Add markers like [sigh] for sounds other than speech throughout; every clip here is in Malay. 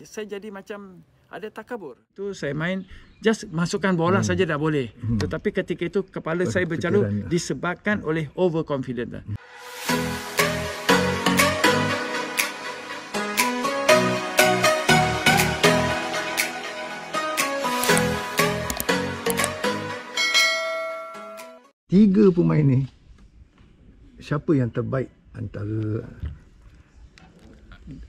saya jadi macam ada takabur. Tu saya main just masukkan bola hmm. saja dah boleh. Hmm. Tetapi ketika itu kepala saya berjalu disebabkan oleh overconfidence. Tiga pemain ni siapa yang terbaik antara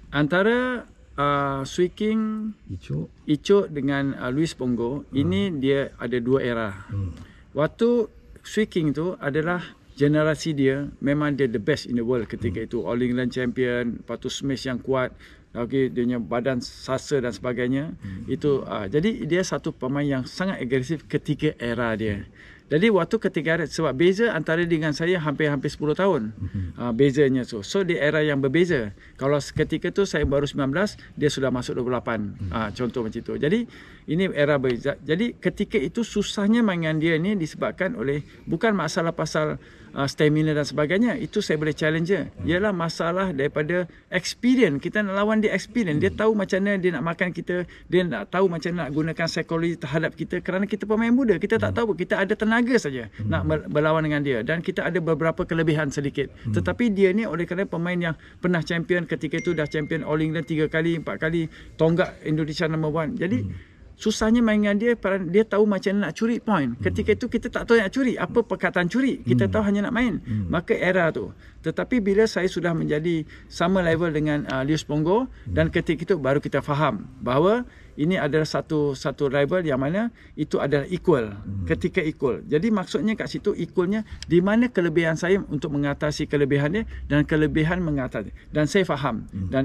antara Uh, Sui King Icuk Icuk dengan uh, Louis Ponggo uh. Ini hmm. dia ada dua era uh. Waktu Sui King tu adalah Generasi dia Memang dia the best in the world ketika uh. itu All England champion Lepas smash yang kuat Okay, dia punya badan sasa dan sebagainya hmm. itu uh, jadi dia satu pemain yang sangat agresif ketika era dia hmm. Jadi waktu ketika sebab beza antara dengan saya hampir-hampir 10 tahun. Mm-hmm. Uh, bezanya so. So di era yang berbeza. Kalau ketika tu saya baru 19, dia sudah masuk 28. Mm-hmm. Uh, contoh macam tu. Jadi ini era berbeza. Jadi ketika itu susahnya mangan dia ni disebabkan oleh bukan masalah pasal uh, stamina dan sebagainya itu saya boleh challenge dia ialah masalah daripada experience kita nak lawan dia experience dia tahu macam mana dia nak makan kita dia nak tahu macam mana nak gunakan psikologi terhadap kita kerana kita pemain muda kita tak tahu kita ada tenaga saja nak berlawan dengan dia dan kita ada beberapa kelebihan sedikit tetapi dia ni oleh kerana pemain yang pernah champion ketika itu dah champion All England 3 kali 4 kali tonggak Indonesia number 1 jadi hmm. Susahnya main dengan dia Dia tahu macam mana nak curi point hmm. Ketika hmm. itu kita tak tahu nak curi Apa perkataan curi Kita hmm. tahu hanya nak main hmm. Maka era tu Tetapi bila saya sudah menjadi Sama level dengan uh, Lius Ponggo hmm. Dan ketika itu baru kita faham Bahawa ini adalah satu satu rival yang mana itu adalah equal hmm. ketika equal. Jadi maksudnya kat situ equalnya di mana kelebihan saya untuk mengatasi kelebihannya dan kelebihan mengatasi dan saya faham hmm. dan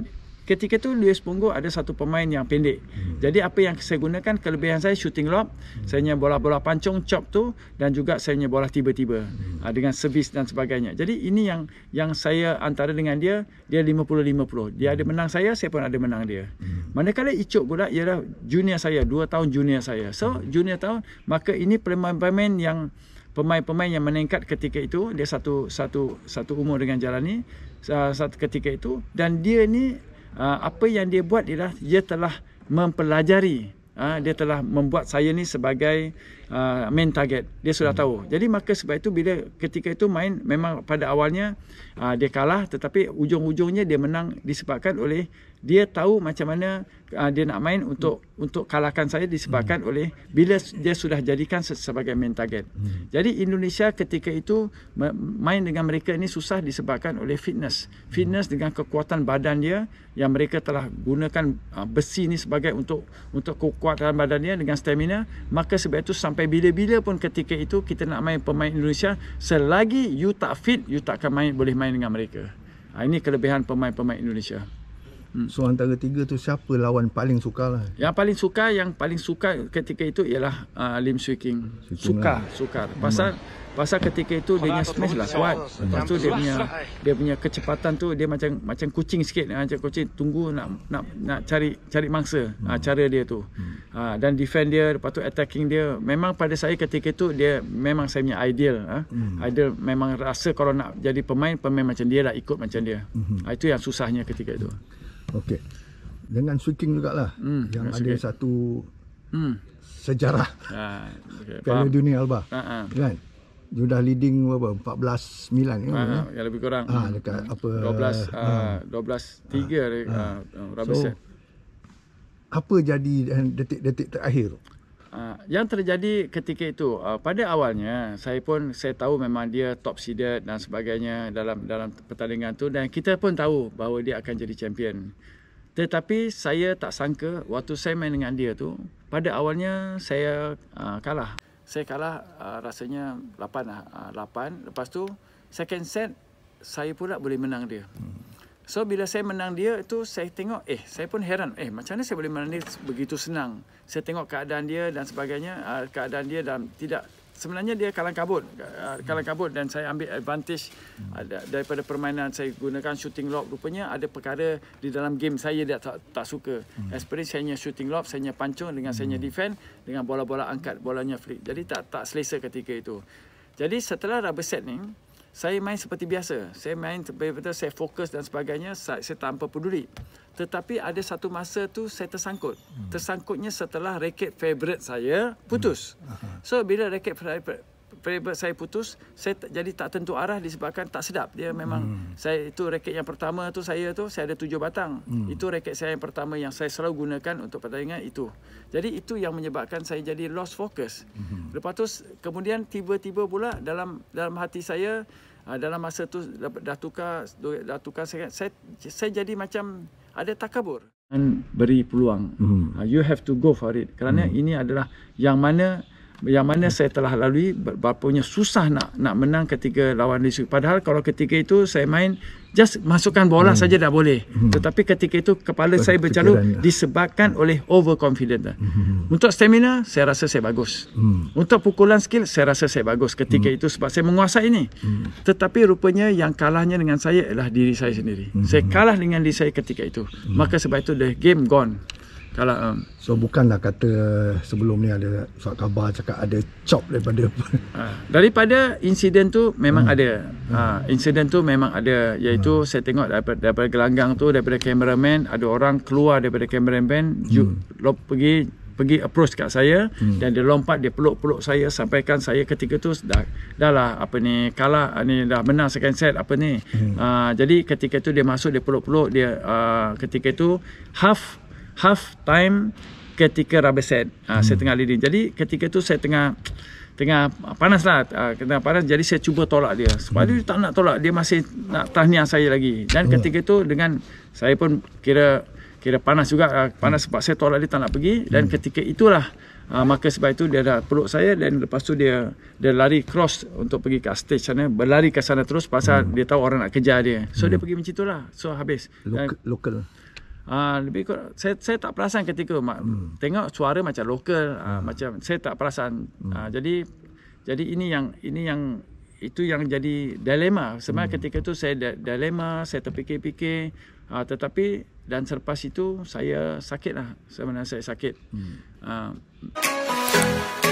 Ketika tu Luis Punggur ada satu pemain yang pendek. Hmm. Jadi apa yang saya gunakan kelebihan saya shooting lob, hmm. saya punya bola-bola pancung chop tu dan juga saya punya bola tiba-tiba hmm. Ah, dengan servis dan sebagainya. Jadi ini yang yang saya antara dengan dia, dia 50-50. Dia ada hmm. menang saya, saya pun ada menang dia. Hmm. Manakala Icok pula ialah junior saya, 2 tahun junior saya. So hmm. junior tahun, maka ini pemain-pemain yang pemain-pemain yang meningkat ketika itu dia satu satu satu umur dengan Jalani saat ketika itu dan dia ni Ha, apa yang dia buat ialah dia telah mempelajari ha, dia telah membuat saya ni sebagai ha, main target dia sudah hmm. tahu jadi maka sebab itu bila ketika itu main memang pada awalnya dia kalah tetapi ujung-ujungnya dia menang disebabkan oleh dia tahu macam mana uh, dia nak main untuk hmm. untuk kalahkan saya disebabkan hmm. oleh bila dia sudah jadikan sebagai main target. Hmm. Jadi Indonesia ketika itu main dengan mereka ini susah disebabkan oleh fitness. Hmm. Fitness hmm. dengan kekuatan badan dia yang mereka telah gunakan uh, besi ini sebagai untuk untuk kekuatan badan dia dengan stamina, maka sebab itu sampai bila-bila pun ketika itu kita nak main pemain Indonesia selagi you tak fit you tak akan main boleh main dengan mereka. Ah, ini kelebihan pemain-pemain Indonesia hmm. So antara tiga tu siapa lawan paling suka lah Yang paling suka yang paling suka ketika itu ialah uh, Lim Swee King Sukar, lah. sukar Pasal pasal ketika itu dia punya smash lah kuat lepas tu dia punya dia punya kecepatan tu dia macam macam kucing sikit ah, macam kucing tunggu nak nak nak cari cari mangsa ah, hmm. cara dia tu hmm. Ah, dan defend dia lepas tu attacking dia memang pada saya ketika itu dia memang saya punya ideal hmm. ideal memang rasa kalau nak jadi pemain pemain macam dia lah ikut macam dia hmm. itu yang susahnya ketika itu Okey. dengan switching jugalah hmm. yang ada satu hmm. sejarah ah, okay. Piala Dunia Alba ah, ah. kan you dah leading apa 14 9 kan ha, yang lebih kurang ha, dekat hmm. apa 12 ha, 12 3 ha, ha. Rabi so, eh. apa jadi detik-detik terakhir ah, yang terjadi ketika itu pada awalnya saya pun saya tahu memang dia top seeded dan sebagainya dalam dalam pertandingan tu dan kita pun tahu bahawa dia akan jadi champion tetapi saya tak sangka waktu saya main dengan dia tu pada awalnya saya uh, kalah saya kalah uh, rasanya 8 lah. Uh, ah, 8. Lepas tu, second set, saya pula boleh menang dia. Hmm. So, bila saya menang dia, itu saya tengok, eh, saya pun heran. Eh, macam mana saya boleh menang dia begitu senang? Saya tengok keadaan dia dan sebagainya. Uh, keadaan dia dan tidak sebenarnya dia kalang kabut ah, kalang kabut dan saya ambil advantage ah, daripada permainan saya gunakan shooting lob rupanya ada perkara di dalam game saya dia tak, tak suka hmm. Experience saya punya shooting lob saya punya pancung dengan saya punya hmm. defend dengan bola-bola angkat bolanya flick jadi tak tak selesa ketika itu jadi setelah rubber set ni saya main seperti biasa. Saya main betul-betul saya fokus dan sebagainya, saya, saya tanpa peduli. Tetapi ada satu masa tu saya tersangkut. Hmm. Tersangkutnya setelah raket favorite saya putus. Hmm. So bila raket favorite Variable saya putus Saya jadi tak tentu arah Disebabkan tak sedap Dia memang hmm. Saya itu reket yang pertama tu Saya tu Saya ada tujuh batang hmm. Itu reket saya yang pertama Yang saya selalu gunakan Untuk pertandingan itu Jadi itu yang menyebabkan Saya jadi lost focus hmm. Lepas tu Kemudian tiba-tiba pula Dalam dalam hati saya ah, Dalam masa tu Dah tukar Dah tukar Saya, saya, saya jadi macam Ada takabur Dan beri peluang hmm. Ah, you have to go for it Kerana hmm. ini adalah Yang mana yang mana saya telah lalui berapa susah nak nak menang ketika lawan di padahal kalau ketika itu saya main just masukkan bola hmm. saja dah boleh hmm. tetapi ketika itu kepala Ber- saya berjalu lah. disebabkan hmm. oleh overconfident lah. hmm. untuk stamina saya rasa saya bagus hmm. untuk pukulan skill saya rasa saya bagus ketika hmm. itu sebab saya menguasai ini hmm. tetapi rupanya yang kalahnya dengan saya adalah diri saya sendiri hmm. saya kalah dengan diri saya ketika itu hmm. maka sebab itu the game gone kalau um. So bukanlah kata eh, sebelum ni ada surat khabar cakap ada chop daripada ha. [laughs] Daripada insiden tu memang hmm. ada ha. Insiden tu memang ada Iaitu hmm. saya tengok daripada, daripada gelanggang tu Daripada cameraman ada orang keluar daripada cameraman hmm. Pergi pergi approach kat saya hmm. dan dia lompat dia peluk-peluk saya sampaikan saya ketika tu dah dah lah apa ni kalah ah, ni dah menang second set apa ni hmm. uh, jadi ketika tu dia masuk dia peluk-peluk dia uh, ketika tu half half time ketika rubber set. Ah, hmm. Uh, saya tengah leading. Jadi ketika tu saya tengah tengah panas lah ah, tengah panas jadi saya cuba tolak dia sebab dia hmm. tak nak tolak dia masih nak tahniah saya lagi dan hmm. ketika itu dengan saya pun kira kira panas juga ah, panas hmm. sebab saya tolak dia tak nak pergi dan ketika itulah maka sebab itu dia dah peluk saya dan lepas tu dia dia lari cross untuk pergi ke stage sana berlari ke sana terus pasal dia tahu orang nak kejar dia so dia pergi macam itulah so habis dan, local Ah, lebih kurang, saya saya tak perasan ketika hmm. tengok suara macam lokal ah, hmm. uh, macam saya tak perasan hmm. uh, jadi jadi ini yang ini yang itu yang jadi dilema sebab hmm. ketika tu saya dilema saya terfikir-fikir uh, tetapi dan selepas itu saya sakitlah sebenarnya saya sakit hmm. uh,